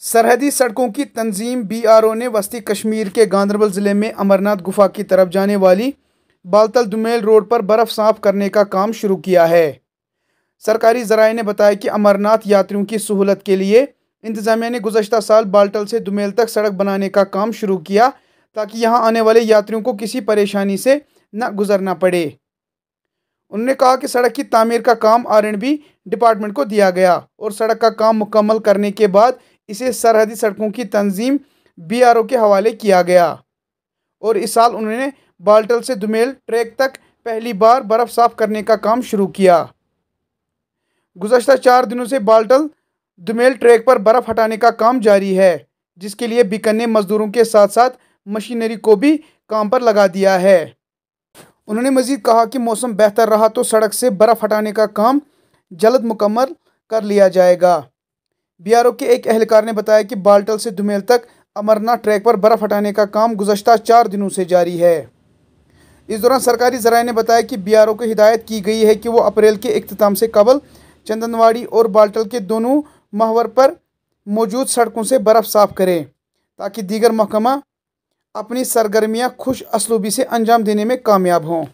सरहदी सड़कों की तंजीम बीआरओ ने वस्ती कश्मीर के गांधरबल ज़िले में अमरनाथ गुफा की तरफ जाने वाली बालतल दुमेल रोड पर बर्फ़ साफ करने का काम शुरू किया है सरकारी जराए ने बताया कि अमरनाथ यात्रियों की सहूलत के लिए इंतजामिया ने गुजशत साल बालटल से दुमेल तक सड़क बनाने का काम शुरू किया ताकि यहाँ आने वाले यात्रियों को किसी परेशानी से न गुजरना पड़े उन्होंने कहा कि सड़क की तामीर का काम आर एंड बी डिपार्टमेंट को दिया गया और सड़क का काम मुकम्मल करने के बाद इसे सरहदी सड़कों की तंजीम बी आर ओ के हवाले किया गया और इस साल उन्होंने बाल्टल से दुमेल ट्रैक तक पहली बार बर्फ़ साफ करने का काम शुरू किया गुजशत चार दिनों से बाल्टल दुमेल ट्रैक पर बर्फ़ हटाने का काम जारी है जिसके लिए बिकने मजदूरों के साथ साथ मशीनरी को भी काम पर लगा दिया है उन्होंने मजीद कहा कि मौसम बेहतर रहा तो सड़क से बर्फ़ हटाने का काम जल्द मुकम्मल कर लिया जाएगा बीआरओ के एक एहलकार ने बताया कि बालटल से धुमेल तक अमरनाथ ट्रैक पर बर्फ हटाने का काम गुजशत चार दिनों से जारी है इस दौरान सरकारी जराये ने बताया कि बीआरओ को हिदायत की गई है कि वो अप्रैल के अख्ताम से कबल चंदनवाड़ी और बालटल के दोनों महवर पर मौजूद सड़कों से बर्फ साफ करें ताकि दीगर महकमा अपनी सरगर्मियां खुश असलूबी से अंजाम देने में कामयाब हों